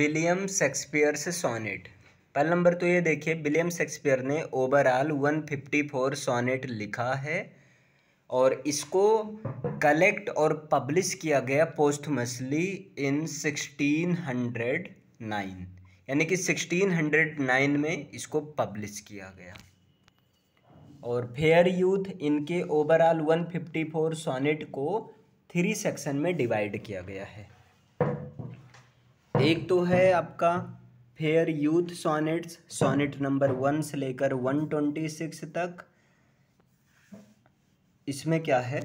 William Shakespeare से sonnet पहला number तो ये देखिए विलियम शेक्सपियर ने overall one fifty four sonnet लिखा है और इसको कलेक्ट और पब्लिश किया गया posthumously in sixteen hundred nine यानी कि सिक्सटीन हंड्रेड नाइन में इसको पब्लिश किया गया और फेयर यूथ इनके overall one fifty four sonnet को थ्री सेक्शन में डिवाइड किया गया है एक तो है आपका fair youth sonnets sonnet number one से लेकर वन ट्वेंटी सिक्स तक इसमें क्या है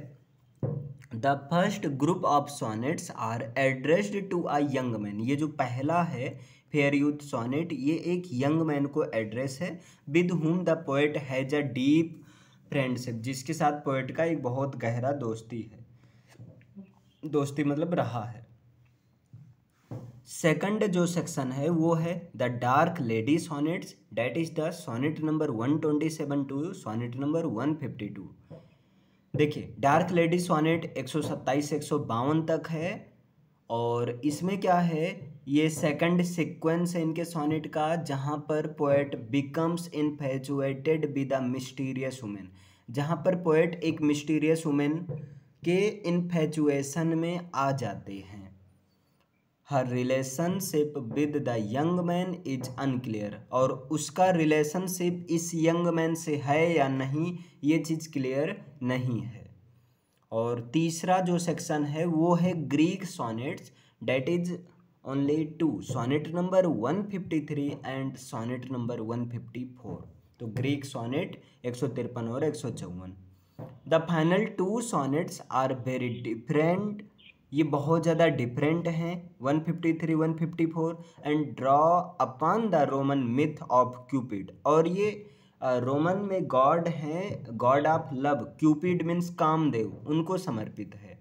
the first group of sonnets are addressed to a young man ये जो पहला है फेयर यूथ सोनेट ये एक यंग मैन को एड्रेस है with whom the poet has a deep friendship जिसके साथ पोएट का एक बहुत गहरा दोस्ती है दोस्ती मतलब रहा है सेकंड जो सेक्शन है वो है the dark lady sonnets that is the sonnet number one twenty seven to sonnet number one fifty two देखिए डार्क लेडी सोनेट एक सौ सत्ताईस एक सौ बावन तक है और इसमें क्या है ये सेकंड सीक्वेंस है इनके सोनेट का जहाँ पर poet becomes infatuated with the mysterious woman जहाँ पर पोएट एक मिस्टीरियस वुमेन के इनफेचुएसन में आ जाते हैं her relationship with the young man is unclear और उसका रिलेशनशिप इस यंग मैन से है या नहीं ये चीज़ क्लियर नहीं है और तीसरा जो सेक्शन है वो है Greek sonnets that is only two sonnet number one fifty three and sonnet number one fifty four तो ग्रीक सोनेट एक सौ तिरपन और एक सौ चौवन the final two sonnets are very different ये बहुत ज़्यादा डिफरेंट हैं 153, 154 and draw upon the Roman myth of Cupid और ये रोमन में गॉड हैं god of love Cupid means Kamadeva उनको समर्पित है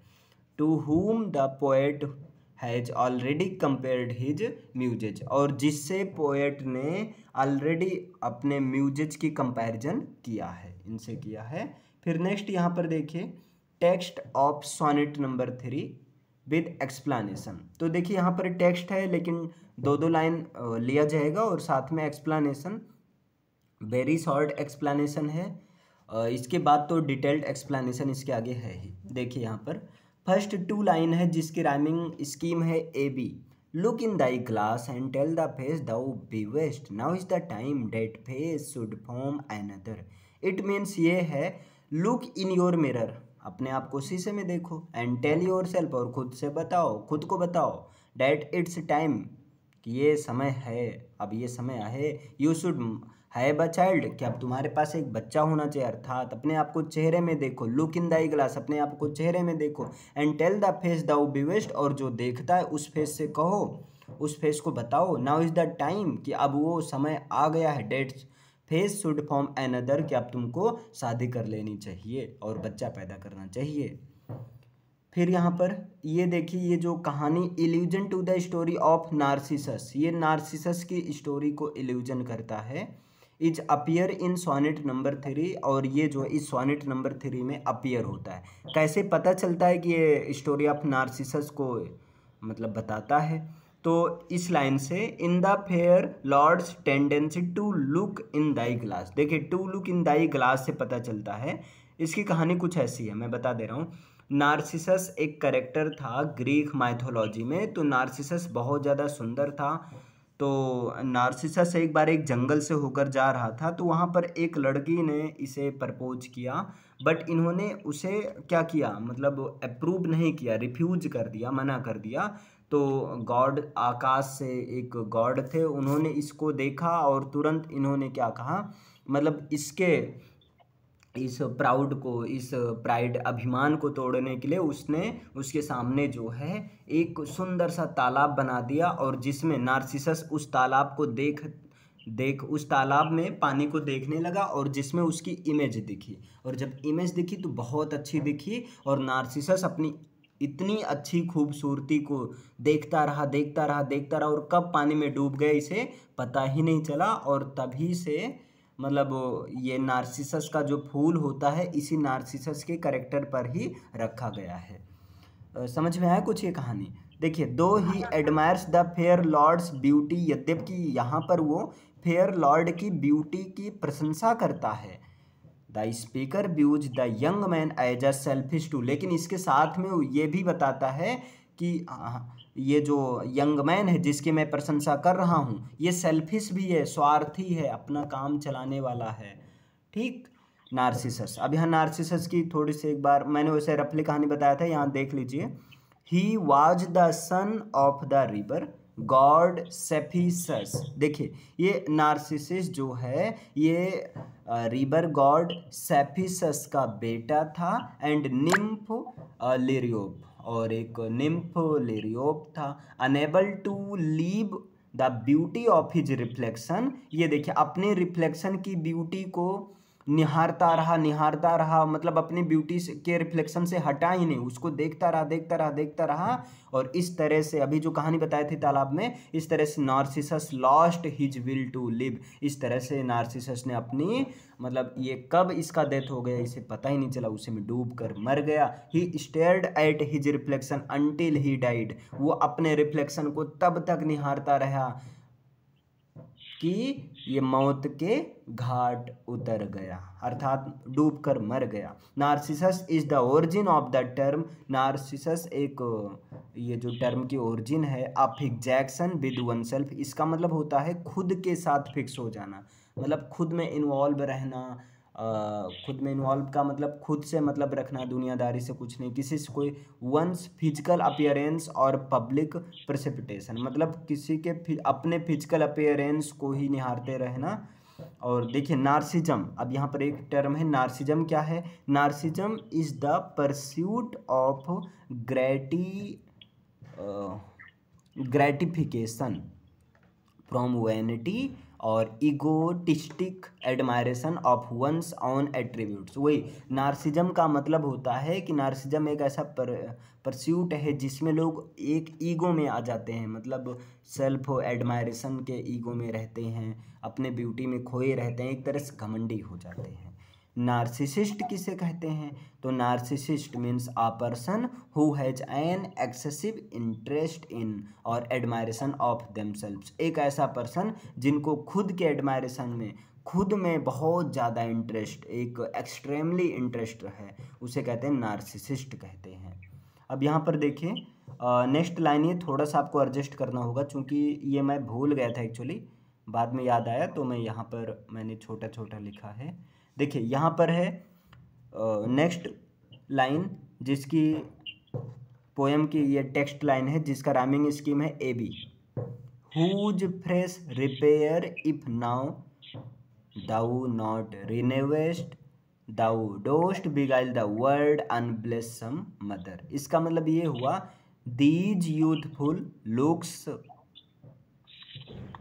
टू हुम the poet has already compared his muses और जिससे पोएट ने ऑलरेडी अपने म्यूजिज की कंपेरिजन किया है इनसे किया है फिर नेक्स्ट यहाँ पर देखिए text of sonnet number three with explanation तो देखिए यहाँ पर टेक्स्ट है लेकिन दो दो लाइन लिया जाएगा और साथ में एक्सप्लानेशन वेरी शॉर्ट एक्सप्लानेशन है इसके बाद तो डिटेल्ड एक्सप्लानेशन इसके आगे है ही देखिए यहाँ पर फर्स्ट टू लाइन है जिसकी राइमिंग स्कीम है A B look in thy glass and tell the face thou B viewest now is the time that face should form N another it means ये है लुक इन योर मिरर अपने आप को शीशे में देखो and tell your self और खुद से बताओ खुद को बताओ डैट इट्स टाइम कि ये समय है अब ये समय है you should have a child कि अब तुम्हारे पास एक बच्चा होना चाहिए अर्थात अपने आप को चेहरे में देखो लुक इन दाई ग्लास अपने आप को चेहरे में देखो and tell the face thou B viewest और जो देखता है उस फेस से कहो उस फेस को बताओ नाउ इज़ द टाइम कि अब वो समय आ गया है that's face should form N another कि आप तुमको शादी कर लेनी चाहिए और बच्चा पैदा करना चाहिए फिर यहाँ पर ये देखिए ये जो कहानी illusion to the story of Narcissus ये नार्सिसस की स्टोरी को इल्यूजन करता है is appear in sonnet number three और ये जो इस सोनेट नंबर थ्री में अपियर होता है कैसे पता चलता है कि ये स्टोरी ऑफ नार्सिसस को मतलब बताता है तो इस लाइन से in the fair lord's tendency to look in thy glass देखिए to look in thy glass से पता चलता है इसकी कहानी कुछ ऐसी है मैं बता दे रहा हूँ नार्सिसस एक करेक्टर था ग्रीक माइथोलॉजी में तो नार्सिसस बहुत ज़्यादा सुंदर था तो नार्सिसस एक बार एक जंगल से होकर जा रहा था तो वहाँ पर एक लड़की ने इसे प्रपोज किया बट इन्होंने उसे क्या किया मतलब अप्रूव नहीं किया रिफ्यूज कर दिया मना कर दिया तो गॉड आकाश से एक गॉड थे उन्होंने इसको देखा और तुरंत इन्होंने क्या कहा मतलब इसके इस प्राउड को इस प्राइड अभिमान को तोड़ने के लिए उसने उसके सामने जो है एक सुंदर सा तालाब बना दिया और जिसमें नार्सिसस उस तालाब को देख देख उस तालाब में पानी को देखने लगा और जिसमें उसकी इमेज दिखी और जब इमेज दिखी तो बहुत अच्छी दिखी और नार्सिसस अपनी इतनी अच्छी खूबसूरती को देखता रहा देखता रहा देखता रहा और कब पानी में डूब गए इसे पता ही नहीं चला और तभी से मतलब ये नार्सिसस का जो फूल होता है इसी नार्सिसस के करेक्टर पर ही रखा गया है समझ में आया कुछ ये कहानी देखिए दो ही हाँ, हाँ। Admires the fair lord's beauty यद्यप कि यहाँ पर वो फेयर लॉर्ड की ब्यूटी की प्रशंसा करता है the speaker views the young man as a selfish to लेकिन इसके साथ में ये भी बताता है कि हाँ, ये जो यंग मैन है जिसकी मैं प्रशंसा कर रहा हूँ ये सेल्फिश भी है स्वार्थी है अपना काम चलाने वाला है ठीक नार्सिसस अब यहाँ नार्सिसस की थोड़ी सी एक बार मैंने उसे रफली कहानी बताया था यहाँ देख लीजिए he was the son of the river god Cephissus देखिए ये नार्सिसिस जो है ये रिबर गॉड सेफिसस का बेटा था एंड निम्फ लेरियोप और एक निम्फ लेरियोप था unable to leave the beauty of his reflection ये देखिए अपने रिफ्लेक्शन की ब्यूटी को निहारता रहा निहारता रहा मतलब अपनी ब्यूटी के रिफ्लेक्शन से हटा ही नहीं उसको देखता रहा देखता रहा देखता रहा और इस तरह से अभी जो कहानी बताई थी तालाब में इस तरह से Narcissus lost his will to live इस तरह से नार्सिसस ने अपनी मतलब ये कब इसका डेथ हो गया इसे पता ही नहीं चला उसे में डूब कर मर गया he stared at his reflection until he died वो अपने रिफ्लेक्शन को तब तक निहारता रहा कि ये मौत के घाट उतर गया अर्थात डूबकर मर गया Narcissus is the origin of the term Narcissus एक ये जो टर्म की ओरिजिन है जैक्सन विद वन सेल्फ इसका मतलब होता है खुद के साथ फिक्स हो जाना मतलब खुद में इन्वॉल्व रहना खुद में इन्वॉल्व का मतलब खुद से मतलब रखना दुनियादारी से कुछ नहीं किसी से कोई वंस फिजिकल अपियरेंस और पब्लिक प्रसिपिटेशन मतलब किसी के अपने फिजिकल अपियरेंस को ही निहारते रहना और देखिए नार्सिज्म अब यहाँ पर एक टर्म है नार्सिज्म क्या है narcissism is the pursuit of grati gratification from vanity और egotistic admiration of one's own attributes वही नार्सिज्म का मतलब होता है कि नार्सिज्म एक ऐसा पर परस्यूट है जिसमें लोग एक ईगो में आ जाते हैं मतलब सेल्फ एडमायरेशन के ईगो में रहते हैं अपने ब्यूटी में खोए रहते हैं एक तरह से घमंडी हो जाते हैं नार्सिसिस्ट किसे कहते हैं तो narcissist means a person who has an excessive interest in और एडमायरेशन ऑफ देमसेल्व्स एक ऐसा पर्सन जिनको खुद के एडमायरेशन में खुद में बहुत ज़्यादा इंटरेस्ट एक एक्सट्रीमली इंटरेस्ट है उसे कहते हैं नार्सिसिस्ट कहते हैं अब यहाँ पर देखिए नेक्स्ट लाइन ये थोड़ा सा आपको एडजस्ट करना होगा क्योंकि ये मैं भूल गया था एक्चुअली बाद में याद आया तो मैं यहाँ पर मैंने छोटा छोटा लिखा है देखिए यहाँ पर है नेक्स्ट लाइन जिसकी पोएम की ये टेक्स्ट लाइन है जिसका रामिंग स्कीम है A B whose fresh repair if now thou not renewest thou dost beguile the world unbless some mother इसका मतलब ये हुआ these youthful looks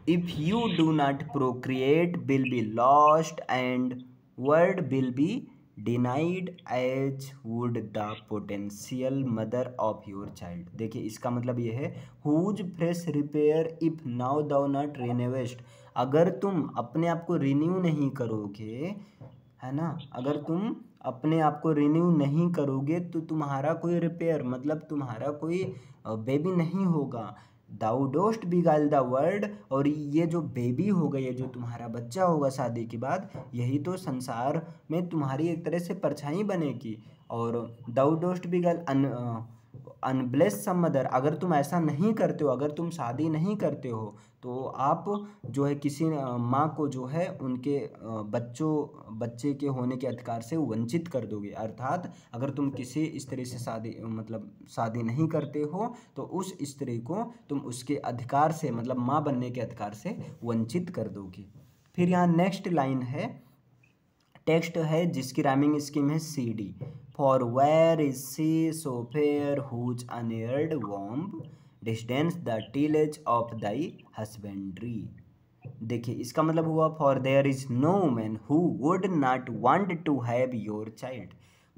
if you do not procreate will be lost and world will be denied as would the potential mother of your child देखिए इसका मतलब यह है whose fresh repair if now thou not renewest अगर तुम अपने आप को रिन्यू नहीं करोगे है ना अगर तुम अपने आप को रिन्यू नहीं करोगे तो तुम्हारा कोई रिपेयर मतलब तुम्हारा कोई बेबी नहीं होगा दाऊ डोस्ट बिगाल द वर्ल्ड और ये जो बेबी होगा ये जो तुम्हारा बच्चा होगा शादी के बाद यही तो संसार में तुम्हारी एक तरह से परछाई बनेगी और दाऊ डोस्ट बिगाल अन अनब्लेस सम मदर अगर तुम ऐसा नहीं करते हो अगर तुम शादी नहीं करते हो तो आप जो है किसी माँ को जो है उनके बच्चों बच्चे के होने के अधिकार से वंचित कर दोगे अर्थात अगर तुम किसी स्त्री से शादी मतलब शादी नहीं करते हो तो उस स्त्री को तुम उसके अधिकार से मतलब माँ बनने के अधिकार से वंचित कर दोगे फिर यहाँ नेक्स्ट लाइन है टेक्स्ट है जिसकी रैमिंग स्कीम है C D for where is she so fair whose unared womb disdains the tillage of thy husbandry देखिए इसका मतलब हुआ for there is no man who would not want to have your child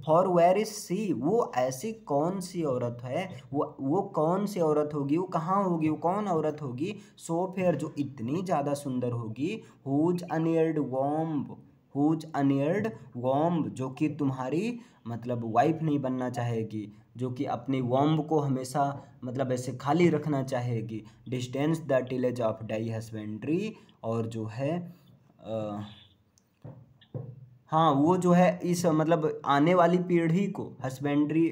for where is she वो ऐसी कौन सी औरत है वो वो कौन सी औरत होगी वो कहाँ होगी वो कौन औरत होगी सो फेयर जो इतनी ज़्यादा सुंदर होगी whose uneared womb whose uneared womb जो कि तुम्हारी मतलब वाइफ नहीं बनना चाहेगी जो कि अपनी वॉम्ब को हमेशा मतलब ऐसे खाली रखना चाहेगी disdains the tillage of thy husbandry और जो है आ, हाँ वो जो है इस मतलब आने वाली पीढ़ी को हस्बेंड्री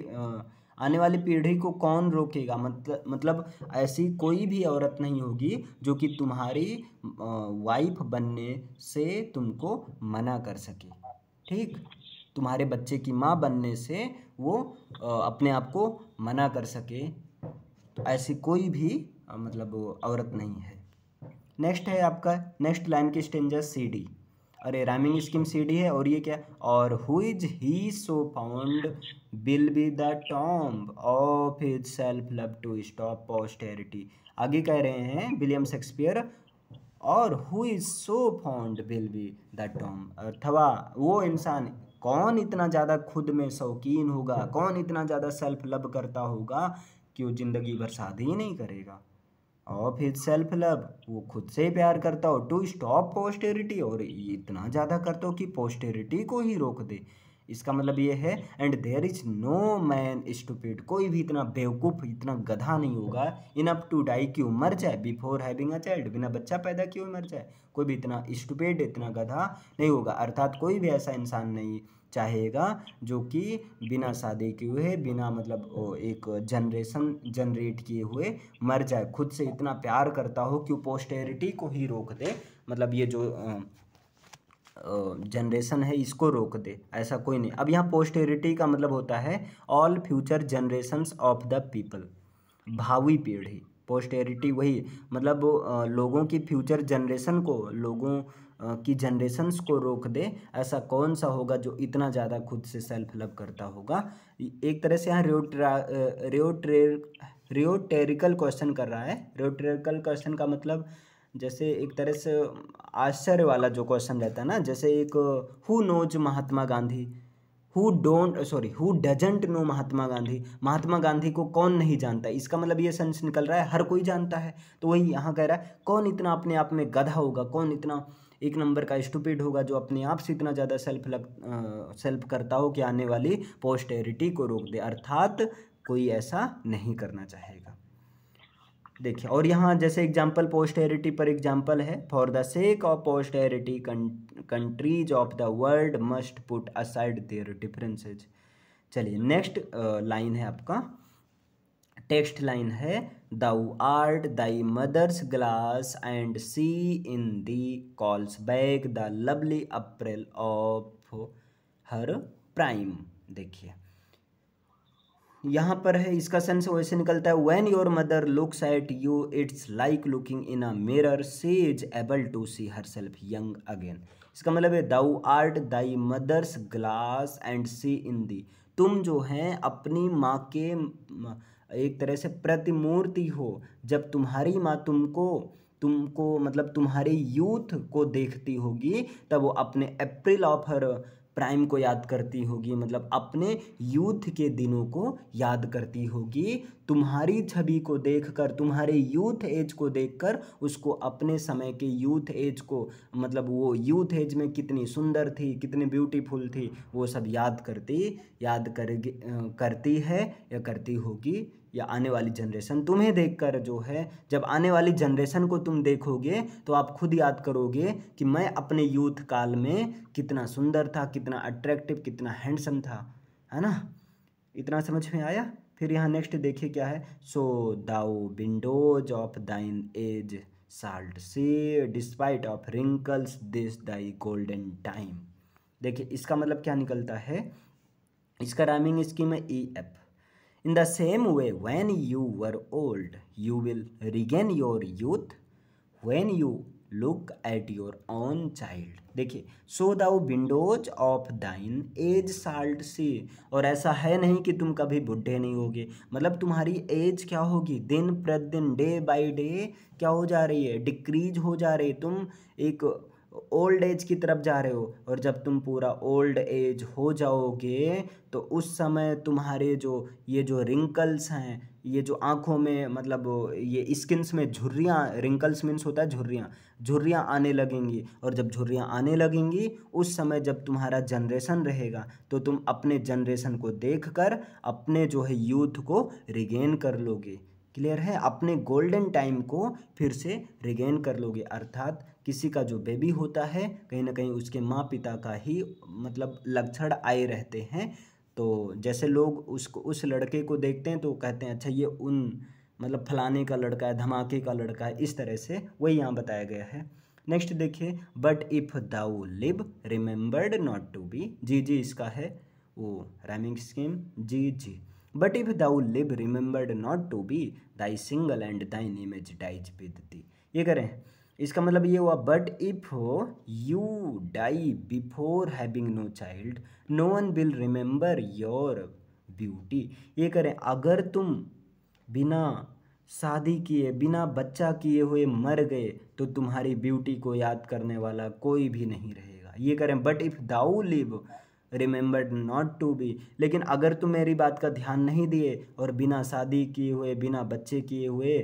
आने वाली पीढ़ी को कौन रोकेगा मतलब मतलब ऐसी कोई भी औरत नहीं होगी जो कि तुम्हारी वाइफ बनने से तुमको मना कर सके ठीक तुम्हारे बच्चे की माँ बनने से वो अपने आप को मना कर सके तो ऐसी कोई भी मतलब औरत नहीं है नेक्स्ट है आपका नेक्स्ट लाइन की स्टेंजर सी डी अरे रामिंग स्कीम सी डी है और ये क्या or is he so found will be the tomb of his self love to stop posterity आगे कह रहे हैं William Shakespeare or who is so found will be the tomb अथवा वो इंसान कौन इतना ज़्यादा खुद में शौकीन होगा कौन इतना ज़्यादा सेल्फ लव करता होगा कि वो ज़िंदगी भर शादी ही नहीं करेगा और फिर सेल्फ लव वो खुद से प्यार करता हो टू स्टॉप पोस्टेरिटी और इतना ज़्यादा करता हो कि पोस्टेरिटी को ही रोक दे इसका मतलब ये है and there is no man stupid कोई भी इतना बेवकूफ़ इतना गधा नहीं होगा इन अप टू डाई क्यों मर जाए बिफोर हैविंग अ चाइल्ड बिना बच्चा पैदा क्यों मर जाए कोई भी इतना स्टूपिड इतना गधा नहीं होगा अर्थात कोई भी ऐसा इंसान नहीं चाहेगा जो कि बिना शादी किए हुए बिना मतलब एक जनरेशन जनरेट किए हुए मर जाए खुद से इतना प्यार करता हो कि पोस्टेरिटी को ही रोक दे मतलब ये जो जनरेशन है इसको रोक दे ऐसा कोई नहीं अब यहाँ पोस्टेरिटी का मतलब होता है all future generations of the people भावी पीढ़ी पोस्टेरिटी वही मतलब लोगों की फ्यूचर जनरेशन को लोगों की जनरेशन्स को रोक दे ऐसा कौन सा होगा जो इतना ज़्यादा खुद से सेल्फ लव करता होगा एक तरह से यहाँ रियोट्रा रियोट्रे रियोटेरिकल क्वेश्चन कर रहा है रियोटेरिकल क्वेश्चन का मतलब जैसे एक तरह से आश्चर्य वाला जो क्वेश्चन रहता है ना जैसे एक who knows Mahatma Gandhi who don't sorry who doesn't know Mahatma Gandhi Mahatma Gandhi को कौन नहीं जानता इसका मतलब ये सेंस निकल रहा है हर कोई जानता है तो वही यहाँ कह रहा है कौन इतना अपने आप में गधा होगा कौन इतना एक नंबर का स्टूपिड होगा जो अपने आप से इतना ज़्यादा सेल्फ लग सेल्फ करता हो कि आने वाली पोस्टेरिटी को रोक दे अर्थात कोई ऐसा नहीं करना चाहेगा देखिए और यहाँ जैसे एग्जाम्पल पोस्टेरिटी पर एग्जाम्पल है for the sake of posterity countries of the world must put aside their differences चलिए नेक्स्ट लाइन है आपका टेक्स्ट लाइन है thou art thy mother's glass and she in thee calls back the lovely April of her prime देखिए यहाँ पर है इसका sense वैसे निकलता है when your mother looks at you it's like looking in a mirror C is able to see her self young again इसका मतलब है thou art thy mother's glass and she in thee तुम जो हैं अपनी माँ के एक तरह से प्रतिमूर्ति हो जब तुम्हारी माँ तुमको तुमको मतलब तुम्हारी यूथ को देखती होगी तब वो अपने अप्रिल ऑफ हर प्राइम को याद करती होगी मतलब अपने यूथ के दिनों को याद करती होगी तुम्हारी छवि को देखकर तुम्हारे यूथ एज को देखकर उसको अपने समय के यूथ एज को मतलब वो यूथ एज में कितनी सुंदर थी कितनी ब्यूटीफुल थी वो सब याद करती याद कर करती है या करती होगी या आने वाली जनरेशन तुम्हें देखकर जो है जब आने वाली जनरेशन को तुम देखोगे तो आप खुद याद करोगे कि मैं अपने यूथ काल में कितना सुंदर था कितना अट्रैक्टिव कितना हैंडसम था है ना इतना समझ में आया फिर यहाँ नेक्स्ट देखिए क्या है so thou windows of thine age shalt see despite of wrinkles this thy golden time देखिए इसका मतलब क्या निकलता है इसका राइमिंग स्कीम है E F in the same way when you were old you will regain your youth when you look at your own child देखिए so thou windows of thine age shalt see और ऐसा है नहीं कि तुम कभी बुढ़े नहीं होगे मतलब तुम्हारी एज क्या होगी दिन प्रतिदिन डे बाई डे क्या हो जा रही है डिक्रीज हो जा रही है तुम एक ओल्ड एज की तरफ जा रहे हो और जब तुम पूरा ओल्ड एज हो जाओगे तो उस समय तुम्हारे जो ये जो रिंकल्स हैं ये जो आँखों में मतलब ये स्किन्स में झुर्रियाँ रिंकल्स मीन्स होता है झुर्रियाँ झुर्रियाँ आने लगेंगी और जब झुर्रियाँ आने लगेंगी उस समय जब तुम्हारा जनरेशन रहेगा तो तुम अपने जनरेशन को देखकर अपने जो है यूथ को रिगेन कर लोगे क्लियर है अपने गोल्डन टाइम को फिर से रिगेन कर लोगे अर्थात किसी का जो बेबी होता है कहीं ना कहीं उसके माँ पिता का ही मतलब लक्षण आए रहते हैं तो जैसे लोग उसको उस लड़के को देखते हैं तो कहते हैं अच्छा ये उन मतलब फलाने का लड़का है धमाके का लड़का है इस तरह से वही यहाँ बताया गया है नेक्स्ट देखिए but if thou live remembered not to be G G इसका है वो rhyming scheme G G but if thou live remembered not to be die single and thine image dies with thee ये करें इसका मतलब ये हुआ but if you die before having no child no one will remember your beauty ये करें अगर तुम बिना शादी किए बिना बच्चा किए हुए मर गए तो तुम्हारी ब्यूटी को याद करने वाला कोई भी नहीं रहेगा ये करें but if thou live remembered not to be लेकिन अगर तुम मेरी बात का ध्यान नहीं दिए और बिना शादी किए हुए बिना बच्चे किए हुए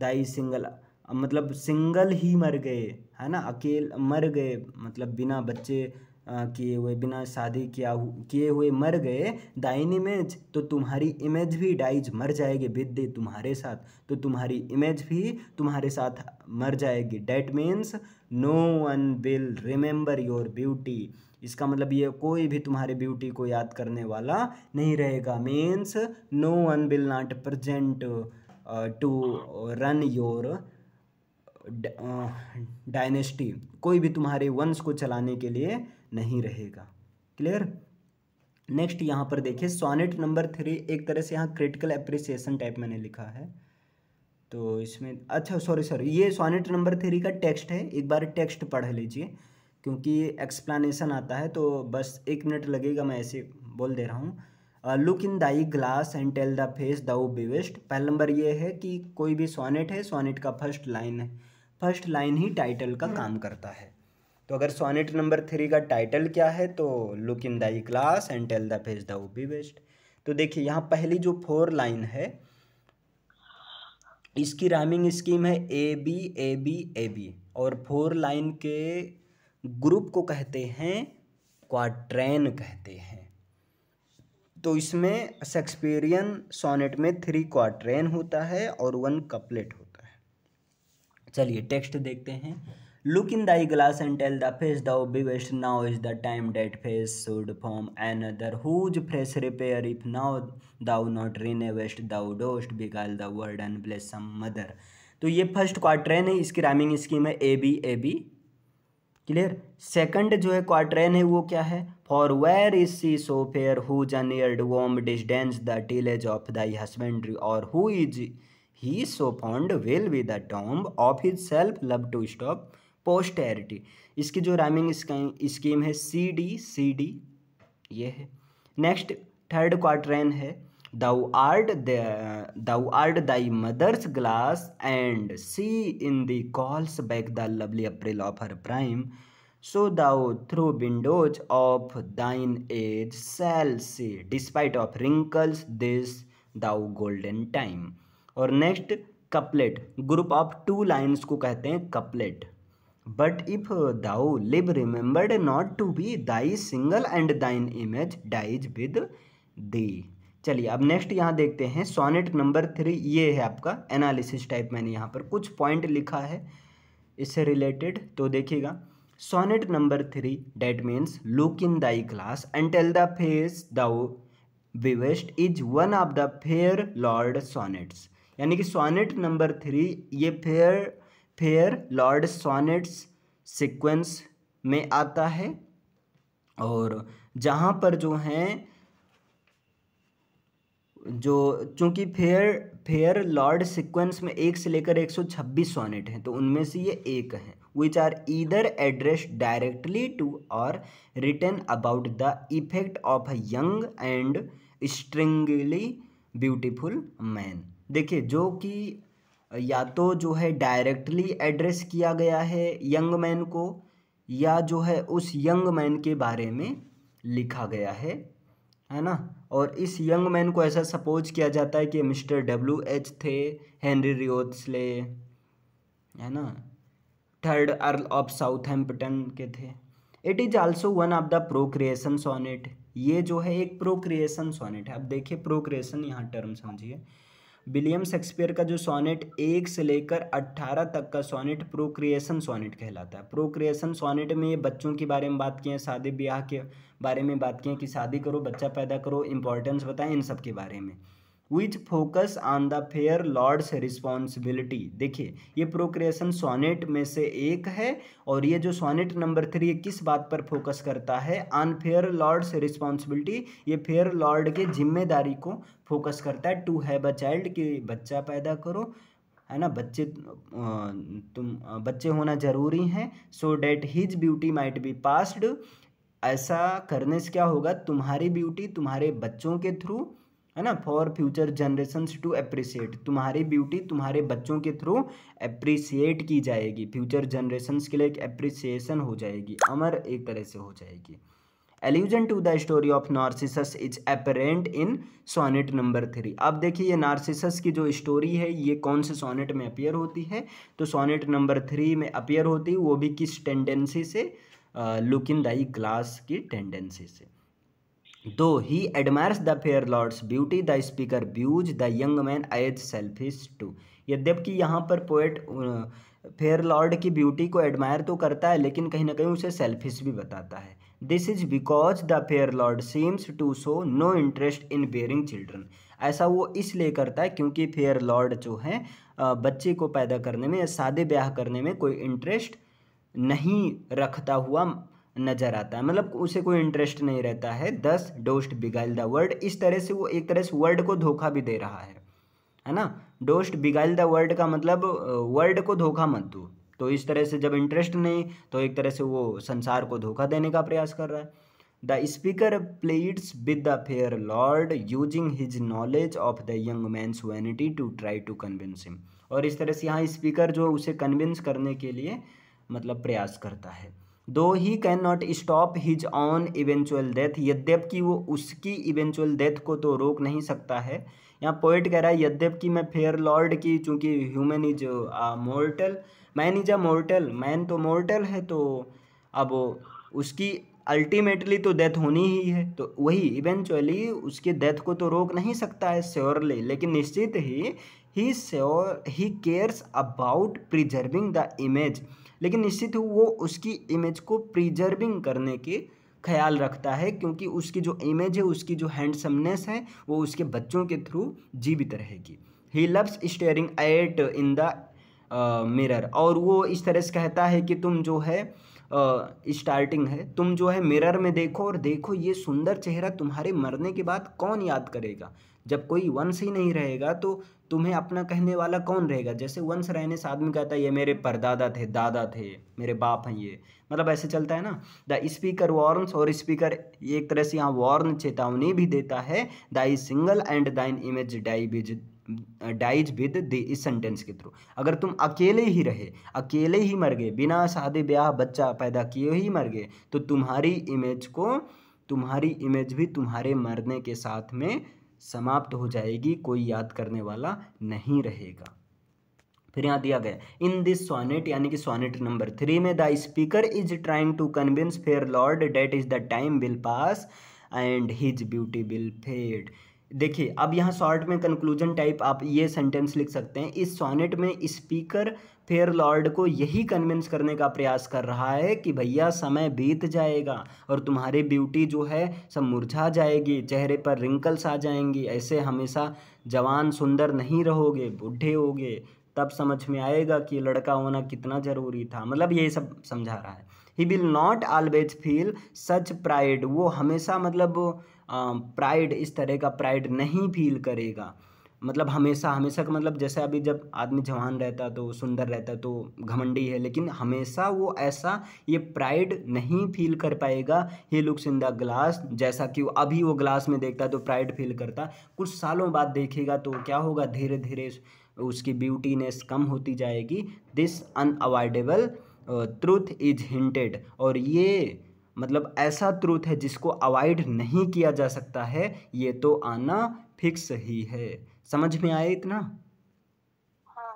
दाई सिंगल मतलब सिंगल ही मर गए है ना अकेल मर गए मतलब बिना बच्चे किए हुए बिना शादी किया किए हुए मर गए दाइन इमेज तो तुम्हारी इमेज भी डाइज मर जाएगी विद दे तुम्हारे साथ तो तुम्हारी इमेज भी तुम्हारे साथ मर जाएगी that means no one will remember your beauty इसका मतलब ये कोई भी तुम्हारे ब्यूटी को याद करने वाला नहीं रहेगा means no one will not present to run your dynasty कोई भी तुम्हारे वंश को चलाने के लिए नहीं रहेगा क्लियर नेक्स्ट यहाँ पर देखिए सोनेट नंबर थ्री एक तरह से यहाँ क्रिटिकल अप्रिसिएशन टाइप मैंने लिखा है तो इसमें अच्छा सॉरी सर ये सोनेट नंबर थ्री का टेक्स्ट है एक बार टेक्स्ट पढ़ लीजिए क्योंकि एक्सप्लानेशन आता है तो बस एक मिनट लगेगा मैं ऐसे बोल दे रहा हूँ look in thy glass and tell the face thou viewest पहला नंबर ये है कि कोई भी सोनेट है सोनेट का फर्स्ट लाइन है फर्स्ट लाइन ही टाइटल का हाँ। काम करता है तो अगर सोनेट नंबर थ्री का टाइटल क्या है तो look in thy glass and tell the face thou viewest तो देखिए यहाँ पहली जो फोर लाइन है इसकी रामिंग स्कीम है A B A B A B और फोर लाइन के ग्रुप को कहते हैं क्वाट्रेन कहते हैं तो इसमें शेक्सपियरियन सोनेट में थ्री क्वाट्रेन होता है और वन कपलेट चलिए टेक्स्ट देखते हैं look in thy glass and tell the face thou B viewest now is the time that face should form N other whose fresh repair if now thou not renewest thou dost B बिकाल the world and bless some mother तो ये first quatrain है इसकी rhyming scheme है A B A B clear second जो है quatrain है वो क्या है for where is she so fair whose जन womb disdains the tillage of thy husbandry or who is he so fond will with the tomb of his self love to stop posterity इसकी जो rhyming scheme है C D C D ये है next third quatrain है thou art thou art thy mother's glass and she in thee calls back the lovely April of her prime so thou through windows of thine age shalt see despite of wrinkles this thou golden time और next couplet group of two lines को कहते हैं couplet but if thou live remembered not to be die single and thine image dies with thee चलिए अब next यहाँ देखते हैं sonnet number three ये है आपका एनालिसिस टाइप मैंने यहाँ पर कुछ पॉइंट लिखा है इससे रिलेटेड तो देखिएगा sonnet number three that means look in thy glass and tell the face thou viewest is one of the fair lord sonnets यानी कि सोनेट नंबर थ्री ये fair fair lord sonnets sequence में आता है और जहाँ पर जो हैं जो चूंकि फेयर फेयर लॉर्ड सीक्वेंस में एक से लेकर एक सौ छब्बीस सोनेट हैं तो उनमें से ये एक हैं which are either addressed directly to or written about the effect of a young and strikingly beautiful man देखिए जो कि या तो जो है डायरेक्टली एड्रेस किया गया है यंग मैन को या जो है उस यंग मैन के बारे में लिखा गया है है ना और इस यंग मैन को ऐसा सपोज किया जाता है कि मिस्टर डब्ल्यू एच थे हेनरी रियोत्सले है ना थर्ड अर्ल ऑफ हेम्पटन के थे it is also one of the procreation sonnet ये जो है एक प्रोक्रिएशन सोनेट है अब देखिए प्रोक्रिएशन यहाँ टर्म समझिए विलियम शेक्सपियर का जो सोनेट एक से लेकर अट्ठारह तक का सोनेट प्रोक्रिएशन सोनेट कहलाता है प्रोक्रिएशन सोनेट में ये बच्चों के बारे में बात किए हैं शादी ब्याह के बारे में बात किए कि शादी करो बच्चा पैदा करो इंपॉर्टेंस बताएं इन सब के बारे में which focus on the fair lord's responsibility देखिए ये प्रोक्रिएशन सोनेट में से एक है और ये जो सोनेट नंबर थ्री किस बात पर फोकस करता है ऑन फेयर लॉर्ड्स रिस्पॉन्सिबिलिटी ये फेयर लॉर्ड के जिम्मेदारी को फोकस करता है टू हैव अ चाइल्ड कि बच्चा पैदा करो है ना बच्चे तुम बच्चे होना ज़रूरी हैं so that his beauty might be passed ऐसा करने से क्या होगा तुम्हारी ब्यूटी तुम्हारे बच्चों के थ्रू है ना for future generation to appreciate तुम्हारी ब्यूटी तुम्हारे बच्चों के थ्रू अप्रिसिएट की जाएगी फ्यूचर जनरेशन के लिए एक अप्रिसिएशन हो जाएगी अमर एक तरह से हो जाएगी allusion to the story of Narcissus is apparent in sonnet number three अब देखिए ये नार्सिसस की जो स्टोरी है ये कौन से सोनेट में अपियर होती है तो सोनेट नंबर थ्री में अपियर होती है वो भी किस टेंडेंसी से लुक इन दाई क्लास की टेंडेंसी से though he admires the fair lord's beauty the speaker views the young man as selfish too यद्यपि यहाँ पर पोएट फेयर लॉर्ड की ब्यूटी को एडमायर तो करता है लेकिन कहीं ना कहीं उसे सेल्फिश भी बताता है this is because the fair lord seems to show no interest in bearing children ऐसा वो इसलिए करता है क्योंकि फेयर लॉर्ड जो है uh, बच्चे को पैदा करने में या शादी ब्याह करने में कोई इंटरेस्ट नहीं रखता हुआ नज़र आता है मतलब उसे कोई इंटरेस्ट नहीं रहता है दस डोस्ट बिगाइल द वर्ल्ड इस तरह से वो एक तरह से वर्ल्ड को धोखा भी दे रहा है है ना डोस्ट बिगाइल द वर्ल्ड का मतलब वर्ल्ड को धोखा मत दो तो इस तरह से जब इंटरेस्ट नहीं तो एक तरह से वो संसार को धोखा देने का प्रयास कर रहा है the speaker pleads with the fair lord using his knowledge of the young man's vanity to try to convince him और इस तरह से यहाँ स्पीकर जो उसे कन्विंस करने के लिए मतलब प्रयास करता है though he can not stop his own eventual death यद्यप कि वो उसकी इवेंचुअल डेथ को तो रोक नहीं सकता है यहाँ पोइट कह रहा है यद्यप कि मैं फेयर लॉर्ड की चूँकि human is mortal man is a mortal man तो मोर्टल है तो अब उसकी अल्टीमेटली तो डेथ होनी ही है तो वही इवेंचुअली उसकी डेथ को तो रोक नहीं सकता है श्योरली लेकिन निश्चित ही ही sure he cares about preserving the image लेकिन निश्चित ही वो उसकी इमेज को प्रिजर्विंग करने के ख्याल रखता है क्योंकि उसकी जो इमेज है उसकी जो हैंडसमनेस है वो उसके बच्चों के थ्रू जीवित रहेगी he loves staring at in the mirror और वो इस तरह से कहता है कि तुम जो है स्टार्टिंग uh, है तुम जो है मिरर में देखो और देखो ये सुंदर चेहरा तुम्हारे मरने के बाद कौन याद करेगा जब कोई वंश ही नहीं रहेगा तो तुम्हें अपना कहने वाला कौन रहेगा जैसे वंश रहने से आदमी कहता है ये मेरे परदादा थे दादा थे मेरे बाप हैं ये मतलब ऐसे चलता है ना द स्पीकर वार्न्स और स्पीकर एक तरह से यहाँ वार्न चेतावनी भी देता है die single and thine image die be dies with the इस सेंटेंस के थ्रू अगर तुम अकेले ही रहे अकेले ही मर गए बिना शादी ब्याह बच्चा पैदा किए ही मर गए तो तुम्हारी इमेज को तुम्हारी इमेज भी तुम्हारे मरने के साथ में समाप्त हो जाएगी कोई याद करने वाला नहीं रहेगा फिर यहाँ दिया गया इन दिस सोनेट यानी कि सोनेट नंबर थ्री में the speaker is trying to convince fair lord that is the time will pass and his beauty will fade देखिए अब यहाँ शॉर्ट में कंक्लूजन टाइप आप ये सेंटेंस लिख सकते हैं इस सॉनेट में स्पीकर फेयर लॉर्ड को यही कन्विंस करने का प्रयास कर रहा है कि भैया समय बीत जाएगा और तुम्हारी ब्यूटी जो है सब मुरझा जाएगी चेहरे पर रिंकल्स आ जाएंगी ऐसे हमेशा जवान सुंदर नहीं रहोगे बूढ़े होगे तब समझ में आएगा कि लड़का होना कितना ज़रूरी था मतलब यही सब समझा रहा है he will not always feel such pride वो हमेशा मतलब प्राइड इस तरह का प्राइड नहीं फील करेगा मतलब हमेशा हमेशा का मतलब जैसे अभी जब आदमी जवान रहता तो सुंदर रहता तो घमंडी है लेकिन हमेशा वो ऐसा ये प्राइड नहीं फील कर पाएगा he looks in the glass जैसा कि अभी वो ग्लास में देखता तो प्राइड फील करता कुछ सालों बाद देखेगा तो क्या होगा धीरे धीरे उसकी ब्यूटीनेस कम होती जाएगी this unavoidable truth is hinted और ये मतलब ऐसा ट्रूथ है जिसको अवॉइड नहीं किया जा सकता है ये तो आना फिक्स ही है समझ में आए इतना हाँ।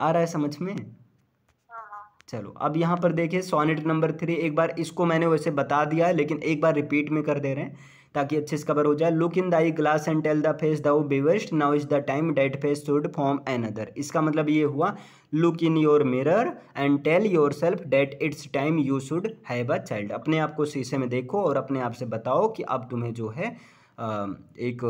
आ रहा है समझ में हाँ, हाँ। चलो अब यहाँ पर देखिए सोनेट नंबर थ्री एक बार इसको मैंने वैसे बता दिया लेकिन एक बार रिपीट में कर दे रहे हैं ताकि अच्छे से कवर हो जाए look in thy glass and tell the face thou viewest now is the time that face should form N another इसका मतलब ये हुआ look in your mirror and tell your self that it's time you should have a child अपने आप को शीशे में देखो और अपने आप से बताओ कि अब तुम्हें जो है एक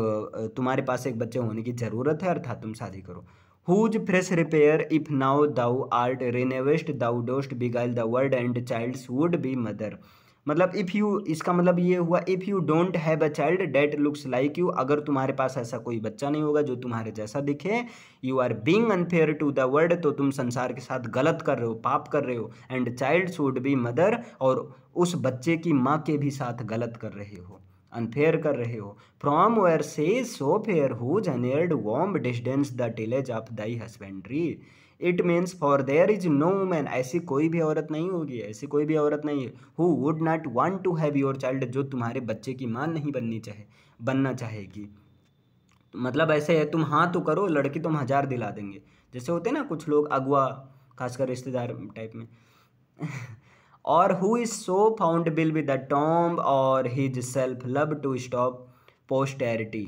तुम्हारे पास एक बच्चे होने की ज़रूरत है अर्थात तुम शादी करो whose fresh repair if now thou art renewest thou dost beguile the world and childs would be mother मतलब इफ़ यू इसका मतलब ये हुआ if you don't have a child that looks like you अगर तुम्हारे पास ऐसा कोई बच्चा नहीं होगा जो तुम्हारे जैसा दिखे you are being unfair to the world तो तुम संसार के साथ गलत कर रहे हो पाप कर रहे हो and child should be mother और उस बच्चे की माँ के भी साथ गलत कर रहे हो अनफेयर कर रहे हो from where she so fair whose uneared womb distance the tillage of thy husbandry it means for there is no women ऐसी कोई भी औरत नहीं होगी ऐसी कोई भी औरत नहीं है who would not want to have your child जो तुम्हारे बच्चे की माँ नहीं बननी चाहे बनना चाहेगी मतलब ऐसे है तुम हाँ तो करो लड़की तुम हज़ार दिला देंगे जैसे होते ना कुछ लोग अगवा खासकर रिश्तेदार टाइप में और who is so found will with the tomb और his self love to stop posterity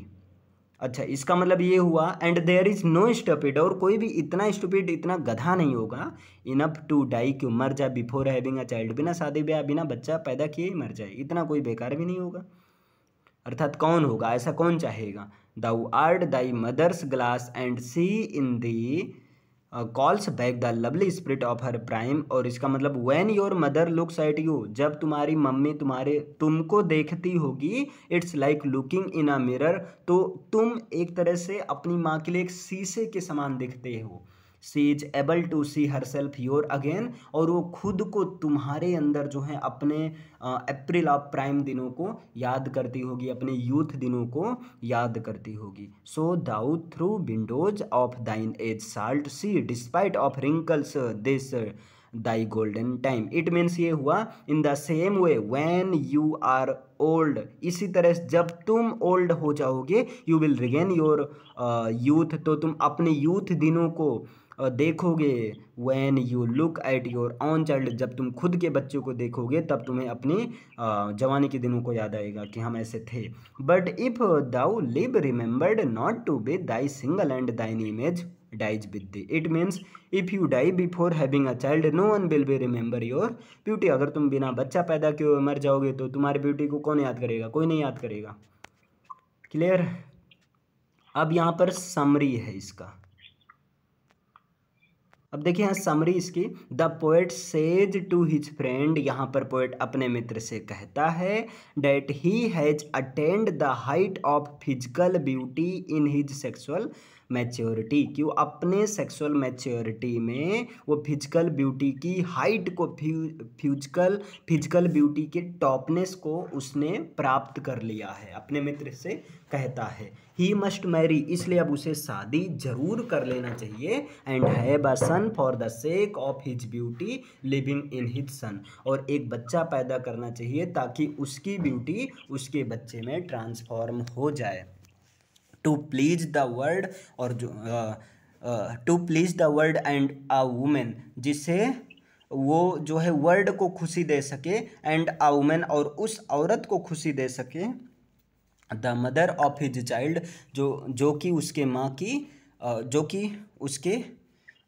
अच्छा इसका मतलब ये हुआ and there is no stupid और कोई भी इतना स्टूपिड इतना गधा नहीं होगा इनअप टू डाई क्यू मर जाए बिफोर हैविंग अ चाइल्ड बिना शादी ब्याह बिना बच्चा पैदा किए ही मर जाए इतना कोई बेकार भी नहीं होगा अर्थात कौन होगा ऐसा कौन चाहेगा thou art thy mother's glass and she in thee calls back the lovely spirit of her prime और इसका मतलब when your mother looks at you जब तुम्हारी मम्मी तुम्हारे तुमको देखती होगी it's like looking in a mirror तो तुम एक तरह से अपनी माँ के लिए एक शीशे के समान दिखते हो she is able to see her self your again और वो खुद को तुम्हारे अंदर जो है अपने अप्रैल ऑफ प्राइम दिनों को याद करती होगी अपने यूथ दिनों को याद करती होगी so thou through windows of thine age shalt see despite of wrinkles this thy golden time it means ये हुआ in the same way when you are old इसी तरह जब तुम ओल्ड हो जाओगे you will regain your youth तो तुम अपने यूथ दिनों को देखोगे when you look at your own child जब तुम खुद के बच्चों को देखोगे तब तुम्हें अपने जवानी के दिनों को याद आएगा कि हम ऐसे थे but if thou live remembered not to be die single and thine image dies with thee it means if you die before having a child no one will be remember your beauty अगर तुम बिना बच्चा पैदा किए मर जाओगे तो तुम्हारी ब्यूटी को कौन याद करेगा कोई नहीं याद करेगा क्लियर अब यहाँ पर समरी है इसका अब देखिए यहाँ समरी इसकी the poet says to his friend यहाँ पर पोएट अपने मित्र से कहता है that he has attend the height of physical beauty in his sexual maturity कि वो अपने सेक्सुअल मैच्योरिटी में वो फिजिकल ब्यूटी की हाइट को फिजिकल फिजिकल ब्यूटी के टॉपनेस को उसने प्राप्त कर लिया है अपने मित्र से कहता है ही मस्ट मैरी इसलिए अब उसे शादी जरूर कर लेना चाहिए and have a son for the sake of his beauty living in his son और एक बच्चा पैदा करना चाहिए ताकि उसकी ब्यूटी उसके बच्चे में ट्रांसफॉर्म हो जाए टू प्लीज द वर्ल्ड और जो to please the world and a women जिससे वो जो है वर्ल्ड को खुशी दे सके एंड अ वुमेन और उस औरत को खुशी दे सके the mother of his child जो जो कि उसके माँ की जो कि उसके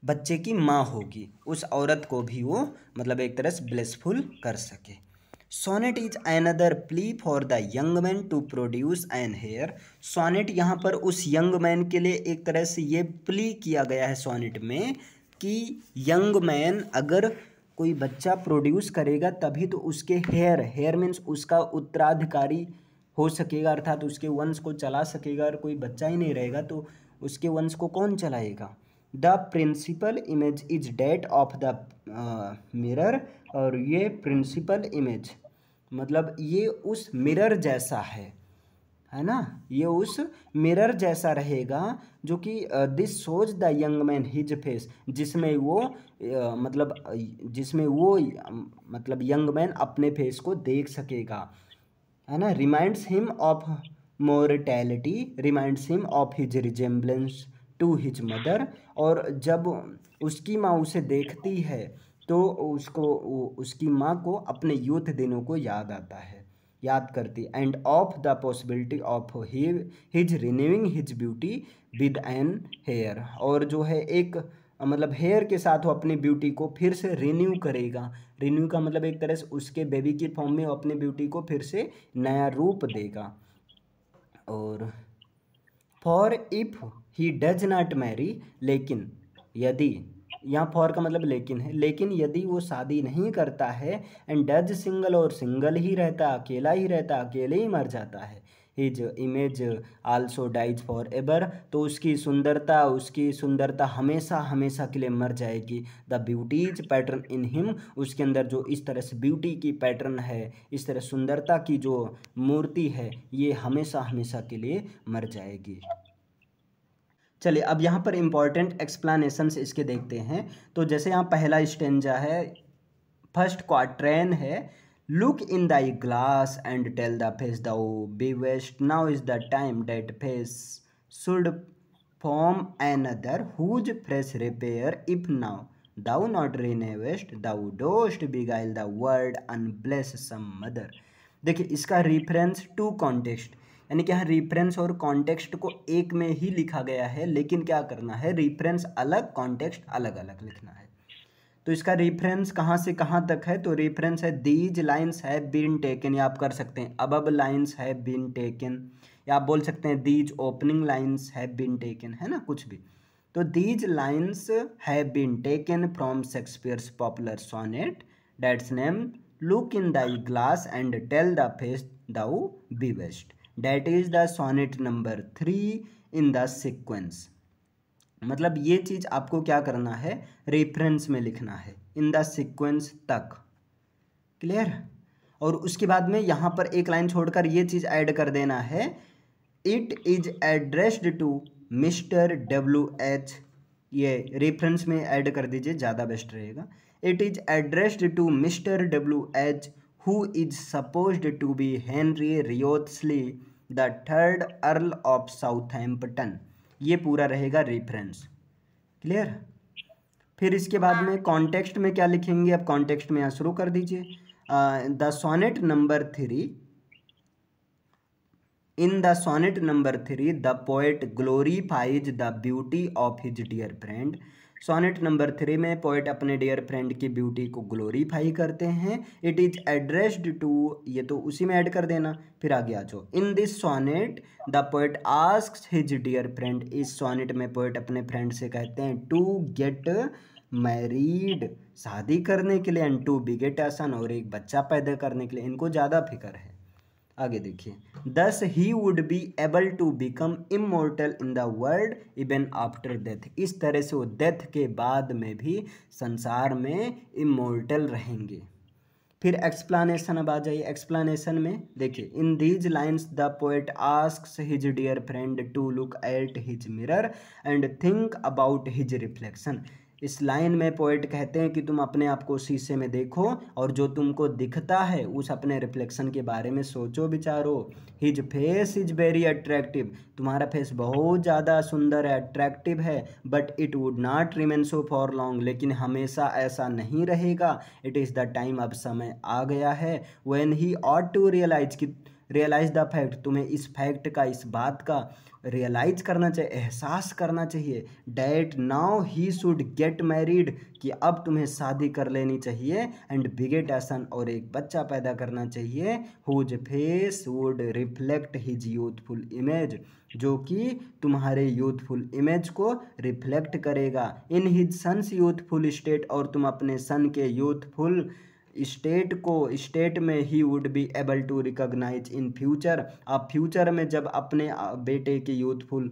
बच्चे की माँ होगी उस औरत को भी वो मतलब एक तरह से ब्लेसफुल कर सके sonnet is other plea for the young man to produce an heir sonnet यहाँ पर उस यंग मैन के लिए एक तरह से ये प्ली किया गया है सोनेट में कि यंग मैन अगर कोई बच्चा प्रोड्यूस करेगा तभी तो उसके हेयर हेयर मीन्स उसका उत्तराधिकारी हो सकेगा अर्थात तो उसके वंश को चला सकेगा और कोई बच्चा ही नहीं रहेगा तो उसके वंश को कौन चलाएगा the principal image is that of the mirror और ये प्रिंसिपल इमेज मतलब ये उस मिरर जैसा है है ना ये उस मिरर जैसा रहेगा जो कि this shows the young man his face जिसमें वो मतलब जिसमें वो मतलब यंग मैन अपने फेस को देख सकेगा है ना reminds him of mortality reminds him of his resemblance to his mother और जब उसकी माँ उसे देखती है तो उसको उसकी माँ को अपने यूथ दिनों को याद आता है याद करती and of the possibility of he his renewing his beauty with an heir और जो है एक मतलब हेयर के साथ वो अपनी ब्यूटी को फिर से रिन्यू करेगा रिन्यू का मतलब एक तरह से उसके बेबी की फॉर्म में वो अपनी ब्यूटी को फिर से नया रूप देगा और for if he does not marry लेकिन यदि यहाँ फॉर का मतलब लेकिन है लेकिन यदि वो शादी नहीं करता है एंड डज सिंगल और सिंगल ही रहता अकेला ही रहता अकेले ही मर जाता है his image also dies forever तो उसकी सुंदरता उसकी सुंदरता हमेशा हमेशा के लिए मर जाएगी the beauty's pattern in him उसके अंदर जो इस तरह से ब्यूटी की पैटर्न है इस तरह सुंदरता की जो मूर्ति है ये हमेशा हमेशा के लिए मर जाएगी चलिए अब यहाँ पर इम्पॉर्टेंट एक्सप्लानशन इसके देखते हैं तो जैसे यहाँ पहला स्टेंजा है फर्स्ट क्वाट्रेन है look in thy glass and tell the face thou be viewest now is the time that face should form N other whose fresh repair if now thou not waste thou dost beguile the world unbless some mother देखिए इसका reference to context यानी कि यहाँ reference और context को एक में ही लिखा गया है लेकिन क्या करना है रिफरेंस अलग कॉन्टेक्स्ट अलग अलग लिखना है तो इसका रेफरेंस कहाँ से कहाँ तक है तो रेफरेंस है these lines have been taken या आप कर सकते हैं अब अब लाइन्स हैव बीन टेकन या आप बोल सकते हैं these opening lines have been taken है ना कुछ भी तो these lines have been taken from Shakespeare's popular sonnet that's name look in thy glass and tell the face thou B viewest that is the sonnet number three in the sequence मतलब ये चीज़ आपको क्या करना है reference में लिखना है in the sequence तक क्लियर और उसके बाद में यहां पर एक लाइन छोड़कर ये चीज़ ऐड कर देना है it is addressed to Mr W H ये रेफरेंस में ऐड कर दीजिए ज़्यादा बेस्ट रहेगा it is addressed to Mr W H who is supposed to be Henry Wriothesley, the third Earl of Southampton. ये पूरा रहेगा रेफरेंस क्लियर फिर इसके बाद में कॉन्टेक्स्ट हाँ। में क्या लिखेंगे अब कॉन्टेक्स्ट में यहाँ शुरू कर दीजिए the sonnet number three in the sonnet number three the poet glorifies the beauty of his dear friend sonnet number three में पोइट अपने डियर फ्रेंड की ब्यूटी को ग्लोरीफाई करते हैं इट इज एड्रेस्ड टू ये तो उसी में ऐड कर देना फिर आगे आ जाओ in this sonnet the poet ask his dear friend इस सोनेट में पोइट अपने फ्रेंड से कहते हैं टू गेट मैरीड शादी करने के लिए एंड टू बिगेट आसन और एक बच्चा पैदा करने के लिए इनको ज़्यादा फिक्र है आगे देखिए thus he would be able to become immortal in the world even after death इस तरह से वो डेथ के बाद में भी संसार में इमोर्टल रहेंगे फिर एक्सप्लानेशन अब आ जाइए एक्सप्लानेशन में देखिए in these lines the poet asks his dear friend to look at his mirror and think about his reflection इस लाइन में पोइट कहते हैं कि तुम अपने आप को शीशे में देखो और जो तुमको दिखता है उस अपने रिफ्लेक्शन के बारे में सोचो विचारो his face is very attractive तुम्हारा फेस बहुत ज़्यादा सुंदर है अट्रैक्टिव है but it would not remain so for long लेकिन हमेशा ऐसा नहीं रहेगा इट इज़ द टाइम अब समय आ गया है when he ought to realise कि रियलाइज द फैक्ट तुम्हें इस फैक्ट का इस बात का रियलाइज करना चाहिए एहसास करना चाहिए that now he should get married कि अब तुम्हें शादी कर लेनी चाहिए एंड बिगेट एसन और एक बच्चा पैदा करना चाहिए whose face would reflect his youthful image जो कि तुम्हारे यूथफुल इमेज को रिफ्लेक्ट करेगा in his son's youthful state और तुम अपने सन के यूथफुल स्टेट को स्टेट में he would be able to recognise in future आप फ्यूचर में जब अपने बेटे के यूथफुल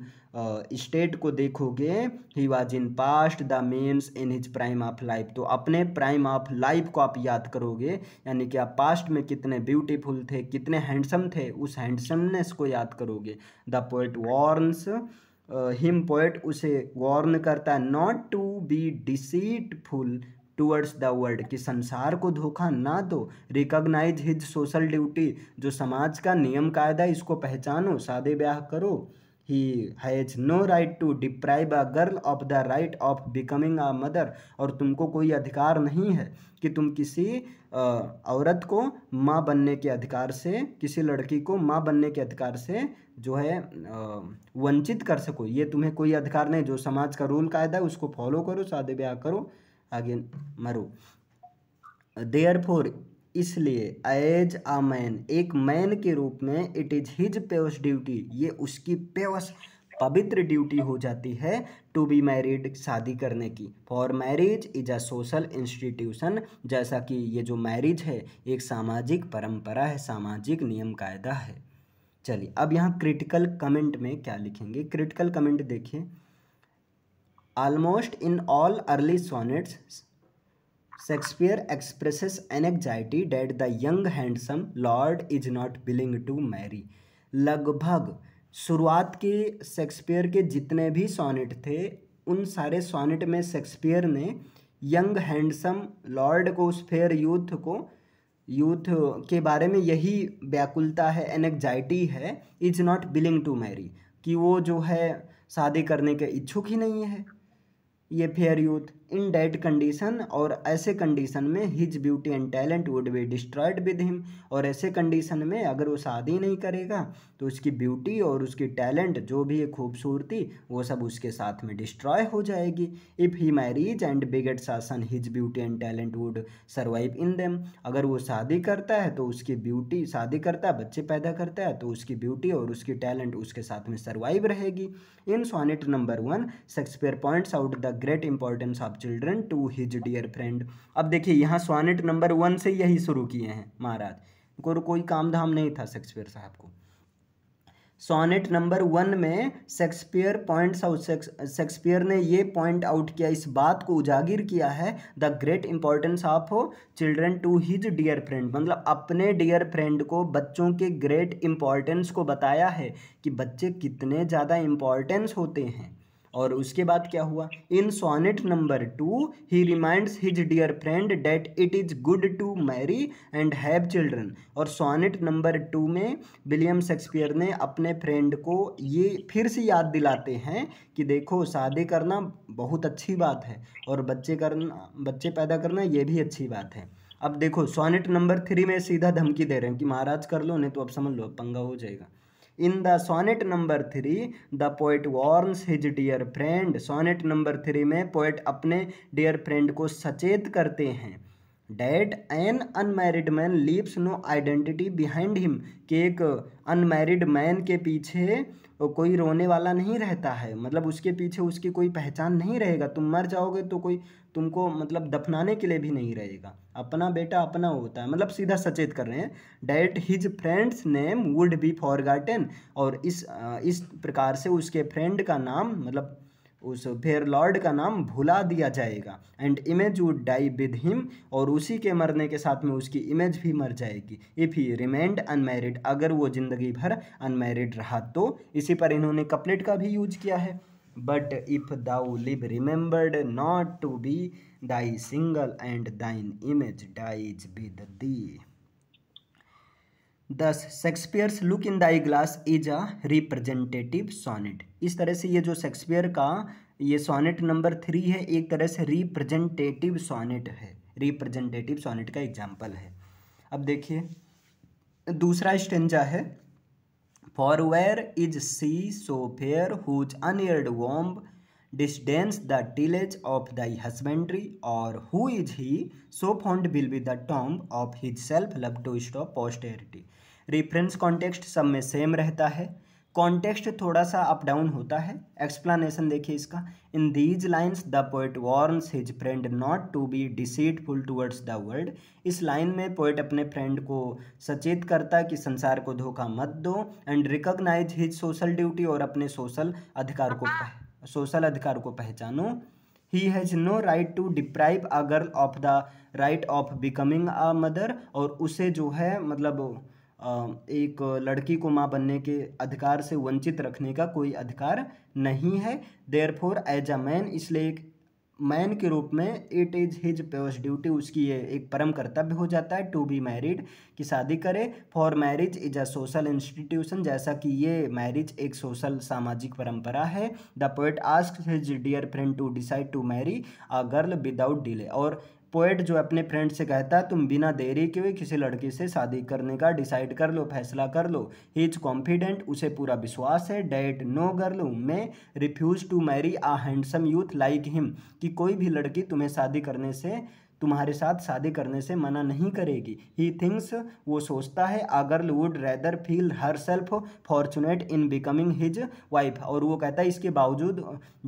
स्टेट को देखोगे he was in past the men's in his prime of life तो अपने प्राइम ऑफ लाइफ को आप याद करोगे यानी कि आप पास्ट में कितने ब्यूटीफुल थे कितने हैंडसम थे उस हैंडसमनेस को याद करोगे the poet warns him poet उसे वॉर्न करता है not to be deceitful towards the world कि संसार को धोखा ना दो रिकॉग्नाइज हिज सोशल ड्यूटी जो समाज का नियम कायदा इसको पहचानो शादी ब्याह करो he has no right to deprive a girl of the right of becoming a mother और तुमको कोई अधिकार नहीं है कि तुम किसी औरत को माँ बनने के अधिकार से किसी लड़की को माँ बनने के अधिकार से जो है वंचित कर सको ये तुम्हें कोई अधिकार नहीं जो समाज का रूल कायदा है उसको फॉलो करो शादी ब्याह करो आगे मरो देयर फोर इसलिए एज अ मैन एक मैन के रूप में it is his pious duty ये उसकी पेवस पवित्र ड्यूटी हो जाती है टू बी मैरिड शादी करने की for marriage is a social institution जैसा कि ये जो मैरिज है एक सामाजिक परंपरा है सामाजिक नियम कायदा है चलिए अब यहाँ क्रिटिकल कमेंट में क्या लिखेंगे क्रिटिकल कमेंट देखिए almost in all early sonnets Shakespeare expresses anxiety that the young handsome lord is not willing to marry लगभग शुरुआत के शेक्सपियर के जितने भी सोनेट थे उन सारे सोनेट में शेक्सपियर ने यंग हैंडसम लॉर्ड को उस फेयर यूथ को यूथ के बारे में यही व्याकुलता है एनग्जाइटी है is not willing to marry कि वो जो है शादी करने के इच्छुक ही नहीं है ये fair youth in that condition और ऐसे कंडीशन में his beauty and talent would be destroyed with him और ऐसे कंडीशन में अगर वो शादी नहीं करेगा तो उसकी ब्यूटी और उसकी टैलेंट जो भी है खूबसूरती वो सब उसके साथ में डिस्ट्रॉय हो जाएगी if he marriage and beget sons his beauty and talent would survive in them अगर वो शादी करता है तो उसकी ब्यूटी शादी करता है बच्चे पैदा करता है तो उसकी ब्यूटी और उसकी टैलेंट उसके साथ में सर्वाइव रहेगी in sonnet number one Shakespeare points out the great importance of children to his dear friend अब देखिए यहाँ सोनेट नंबर वन से यही शुरू किए हैं महाराज को कोई काम धाम नहीं था शेक्सपियर साहब को सोनेट नंबर वन में शेक्सपियर पॉइंट्स आउट शेक्सपियर ने ये पॉइंट आउट किया इस बात को उजागर किया है the great importance of children to his dear friend मतलब अपने डियर फ्रेंड को बच्चों के ग्रेट इंपॉर्टेंस को बताया है कि बच्चे कितने ज़्यादा इंपॉर्टेंस होते हैं और उसके बाद क्या हुआ in sonnet number two he reminds his dear friend that it is good to marry and have children और सोनेट नंबर टू में विलियम शेक्सपियर ने अपने फ्रेंड को ये फिर से याद दिलाते हैं कि देखो शादी करना बहुत अच्छी बात है और बच्चे करना बच्चे पैदा करना ये भी अच्छी बात है अब देखो सोनेट नंबर थ्री में सीधा धमकी दे रहे हैं कि महाराज कर लो नहीं तो अब समझ लो पंगा हो जाएगा in the sonnet number three the poet warns his dear friend sonnet number three में पोइट अपने डियर फ्रेंड को सचेत करते हैं that an unmarried man leaves no identity behind him कि एक अनमैरिड मैन के पीछे कोई रोने वाला नहीं रहता है मतलब उसके पीछे उसकी कोई पहचान नहीं रहेगा तुम मर जाओगे तो कोई तुमको मतलब दफनाने के लिए भी नहीं रहेगा अपना बेटा अपना होता है मतलब सीधा सचेत कर रहे हैं that his friend's name would be forgotten और इस इस प्रकार से उसके फ्रेंड का नाम मतलब उस फेयर लॉर्ड का नाम भुला दिया जाएगा and image would die with him और उसी के मरने के साथ में उसकी इमेज भी मर जाएगी इफ़ ही रिमेंड अनमेरिड अगर वो ज़िंदगी भर अनमेरिड रहा तो इसी पर इन्होंने कपलेट का भी यूज किया है but if thou live remembered not to be die single and thine image dies with thee दस Shakespeare's look in the eye glass is a representative sonnet इस तरह से ये जो शेक्सपियर का ये सोनेट नंबर थ्री है एक तरह से रिप्रेजेंटेटिव सोनेट है रिप्रेजेंटेटिव सोनेट का एग्जाम्पल है अब देखिए दूसरा स्टेंजा है for where is she so fair whose uneared womb disdains the tillage of thy husbandry और who is he so fond will be the tomb of his self love to stop posterity reference context सब में same रहता है context थोड़ा सा up down होता है explanation देखिए इसका in these lines the poet warns his friend not to be deceitful towards the world इस लाइन में पोइट अपने फ्रेंड को सचेत करता कि संसार को धोखा मत दो and recognise his social duty और अपने सोशल अधिकार को सोशल अधिकार को पहचानो he has no right to deprive a girl of the right of becoming a mother और उसे जो है मतलब एक लड़की को माँ बनने के अधिकार से वंचित रखने का कोई अधिकार नहीं है therefore as a man इसलिए एक मैन के रूप में it is his pure duty उसकी ये एक परम कर्तव्य हो जाता है टू बी मैरिड कि शादी करे for marriage is a social institution जैसा कि ये मैरिज एक सोशल सामाजिक परंपरा है the poet ask his dear friend to decide to marry a girl without delay और पोएट जो अपने फ्रेंड से कहता है तुम बिना देरी के हुए किसी लड़की से शादी करने का डिसाइड कर लो फैसला कर लो ही इज कॉन्फिडेंट उसे पूरा विश्वास है डेट नो कर लो may refuse to marry a handsome youth like him कि कोई भी लड़की तुम्हें शादी करने से तुम्हारे साथ शादी करने से मना नहीं करेगी ही थिंग्स वो सोचता है a girl would rather feel her self fortunate in becoming his wife और वो कहता है इसके बावजूद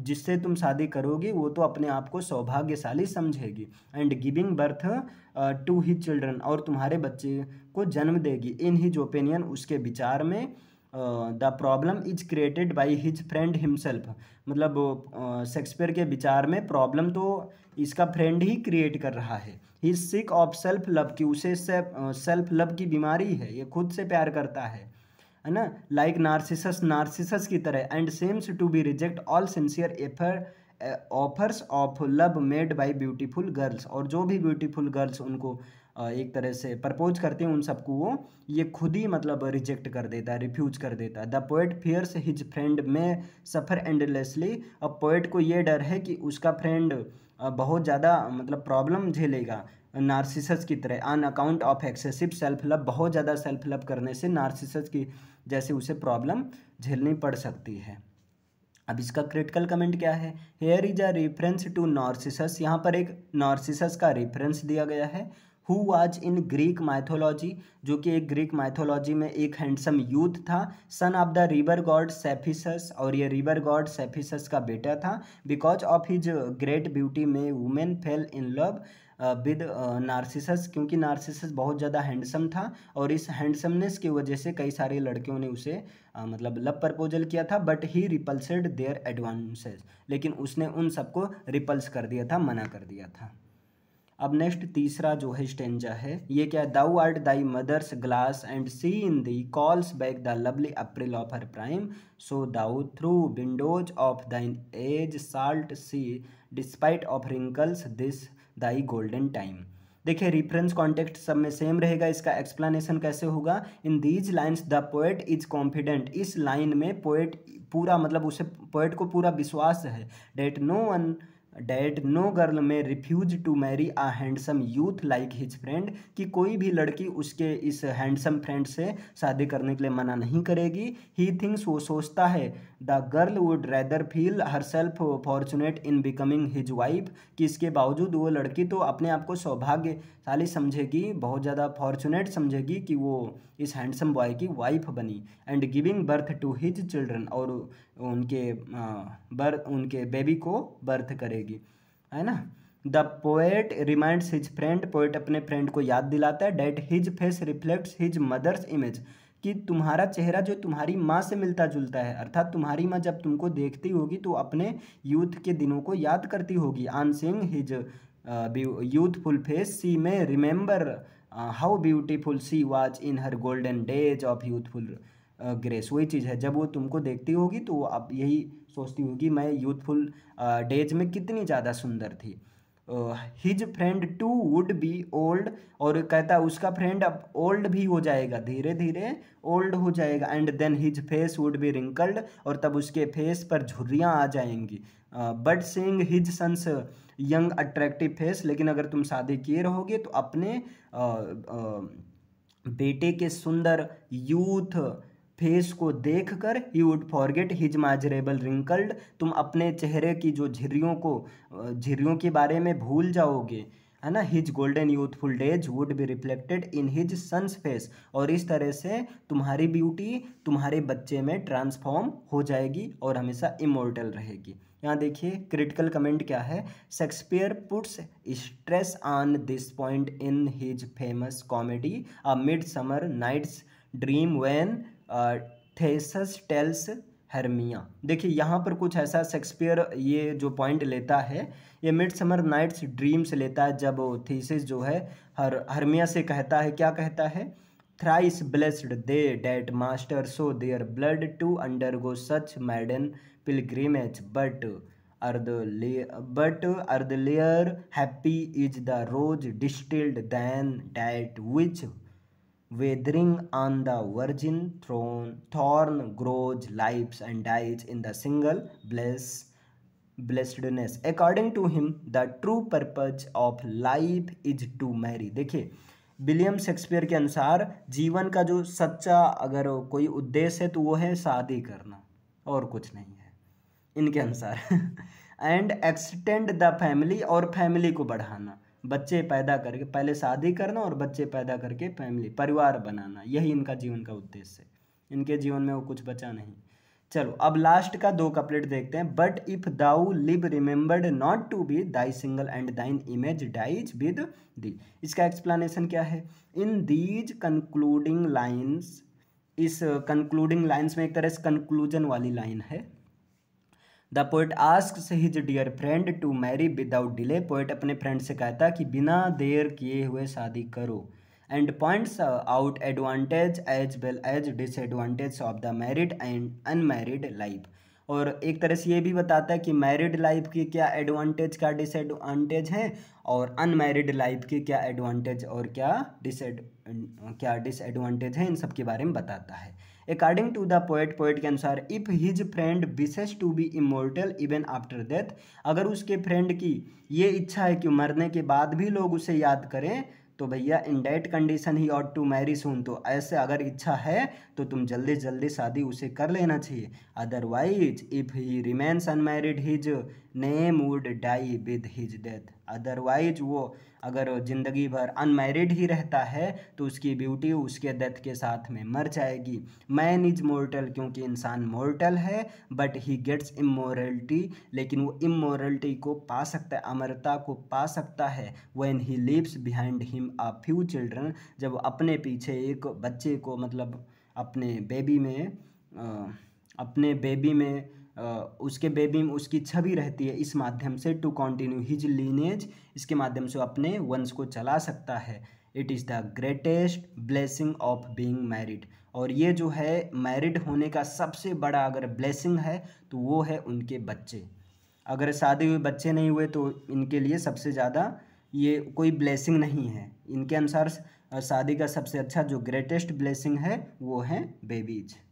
जिससे तुम शादी करोगी वो तो अपने आप को सौभाग्यशाली समझेगी and giving birth to he children और तुम्हारे बच्चे को जन्म देगी इन हिज ओपिनियन उसके विचार में the problem is created by his friend himself मतलब शेक्सपियर uh, के विचार में प्रॉब्लम तो इसका फ्रेंड ही क्रिएट कर रहा है he sick of self love की उसे सेल्फ लव की बीमारी है ये खुद से प्यार करता है है ना लाइक नार्सिसस नार्सिसस की तरह and seems to be reject all sincere एफर offers of love made by beautiful girls और जो भी ब्यूटीफुल गर्ल्स उनको एक तरह से प्रपोज करते हैं उन सबको वो ये खुद ही मतलब रिजेक्ट कर देता है रिफ्यूज कर देता है the poet fears his friend may suffer endlessly अब पोएट को ये डर है कि उसका फ्रेंड बहुत ज़्यादा मतलब प्रॉब्लम झेलेगा नार्सिसस की तरह on account of excessive self love बहुत ज़्यादा सेल्फ लव करने से नार्सिसस की जैसे उसे प्रॉब्लम झेलनी पड़ सकती है अब इसका क्रिटिकल कमेंट क्या है here is a reference to Narcissus यहाँ पर एक नॉर्सिसस का रेफरेंस दिया गया है who was in Greek mythology जो कि एक ग्रीक माइथोलॉजी में एक हैंडसम यूथ था son of the river god Cephissus और ये रिवर गॉड सेफिसस का बेटा था because of his great beauty many women fell in love with Narcissus क्योंकि नार्सिसस बहुत ज़्यादा हैंडसम था और इस हैंडसमनेस की वजह से कई सारे लड़कियों ने उसे uh, मतलब लव प्रपोजल किया था but he repulsed their advances लेकिन उसने उन सबको रिपल्स कर दिया था मना कर दिया था अब नेक्स्ट तीसरा जो है स्टेंजा है ये क्या thou art thy mother's glass and she in thee calls back the lovely April of her prime so thou through windows of thine age shalt see despite of wrinkles this thy golden time देखिए reference context सब में same रहेगा इसका explanation कैसे होगा in these lines the poet is confident इस line में poet पूरा मतलब उसे पोएट को पूरा विश्वास है that no one dad no girl may refuse to marry a handsome youth like his friend कि कोई भी लड़की उसके इस हैंडसम फ्रेंड से शादी करने के लिए मना नहीं करेगी ही थिंक्स वो सोचता है the girl would rather feel her self fortunate in becoming his wife कि इसके बावजूद वो लड़की तो अपने आप को सौभाग्यशाली समझेगी बहुत ज़्यादा फॉर्चुनेट समझेगी कि वो इस हैंडसम बॉय की वाइफ बनी and giving birth to his children और उनके बर्थ उनके बेबी को बर्थ करेगी है ना the poet reminds his friend poet अपने फ्रेंड को याद दिलाता है that his face reflects his mother's image कि तुम्हारा चेहरा जो तुम्हारी माँ से मिलता जुलता है अर्थात तुम्हारी माँ जब तुमको देखती होगी तो अपने यूथ के दिनों को याद करती होगी on seeing his youthful face she may remember how beautiful she was in her golden days of youthful grace वही चीज़ है जब वो तुमको देखती होगी तो वो यही सोचती होगी मैं यूथफुल डेज में कितनी ज़्यादा सुंदर थी his friend too would be old और कहता उसका फ्रेंड अब ओल्ड भी हो जाएगा धीरे धीरे ओल्ड हो जाएगा and then his face would be wrinkled और तब उसके फेस पर झुर्रियाँ आ जाएंगी but seeing his son's young attractive face लेकिन अगर तुम शादी किए रहोगे तो अपने uh, uh, बेटे के सुंदर यूथ फेस को देख कर he would forget his miserable wrinkled तुम अपने चेहरे की जो झिरियों को झिरियों के बारे में भूल जाओगे है ना his golden youthful days would be reflected in his son's face और इस तरह से तुम्हारी ब्यूटी तुम्हारे बच्चे में ट्रांसफॉर्म हो जाएगी और हमेशा इमोर्टल रहेगी यहाँ देखिए क्रिटिकल कमेंट क्या है Shakespeare puts stress on this point in his famous comedy A Midsummer Night's Dream when Theseus tells Hermia देखिए यहाँ पर कुछ ऐसा शेक्सपियर ये जो पॉइंट लेता है ये मिड समर नाइट्स ड्रीम से लेता है जब थीसिस जो है हर हर्मिया से कहता है क्या कहता है thrice blessed they that master so their blood to undergo such maiden pilgrimage but earth but earthlier happy is the rose distilled than that which withering on the virgin throne thorn grows lives and dies in the single bliss blessedness according to him the true purpose of life is to marry देखिए William Shakespeare के अनुसार जीवन का जो सच्चा अगर कोई उद्देश्य है तो वो है शादी करना और कुछ नहीं है इनके अनुसार एंड एक्सटेंड द फैमिली और फैमिली को बढ़ाना बच्चे पैदा करके पहले शादी करना और बच्चे पैदा करके फैमिली परिवार बनाना यही इनका जीवन का उद्देश्य है इनके जीवन में वो कुछ बचा नहीं चलो अब लास्ट का दो कपलेट देखते हैं but if thou live remembered not to be die single and thine image dies with thee इसका एक्सप्लेनेशन क्या है इन दीज कंक्लूडिंग लाइन्स इस कंक्लूडिंग लाइन्स में एक तरह से कंक्लूजन वाली लाइन है the poet ask his dear friend to marry without delay poet अपने फ्रेंड से कहता कि बिना देर किए हुए शादी करो and points out advantage as well as disadvantage of the married and unmarried life और एक तरह से ये भी बताता है कि मैरिड लाइफ के क्या एडवांटेज क्या डिसएडवांटेज हैं और अनमैरिड लाइफ के क्या एडवांटेज और क्या डिसएड क्या डिसएडवांटेज हैं इन सब के बारे में बताता है according to the poet poet के अनुसार if his friend wishes to be immortal even after death अगर उसके फ्रेंड की ये इच्छा है कि मरने के बाद भी लोग उसे याद करें तो भैया in that condition he ought to marry soon तो ऐसे अगर इच्छा है तो तुम जल्दी जल्दी शादी उसे कर लेना चाहिए otherwise if he remains unmarried his name would die with his death otherwise वो अगर ज़िंदगी भर अनमेरिड ही रहता है तो उसकी ब्यूटी उसके डेथ के साथ में मर जाएगी मैन इज मोर्टल क्योंकि इंसान मोर्टल है बट ही गेट्स इमोरलिटी लेकिन वो इमोरलिटी को पा सकता है अमरता को पा सकता है when he lives behind him a few children जब अपने पीछे एक बच्चे को मतलब अपने बेबी में आ, अपने बेबी में उसके बेबी में उसकी छवि रहती है इस माध्यम से टू कंटिन्यू हिज लीनेज इसके माध्यम से अपने वंश को चला सकता है it is the greatest blessing of being married और ये जो है मैरिड होने का सबसे बड़ा अगर ब्लेसिंग है तो वो है उनके बच्चे अगर शादी हुए बच्चे नहीं हुए तो इनके लिए सबसे ज़्यादा ये कोई ब्लेसिंग नहीं है इनके अनुसार शादी का सबसे अच्छा जो ग्रेटेस्ट ब्लेसिंग है वो है बेबीज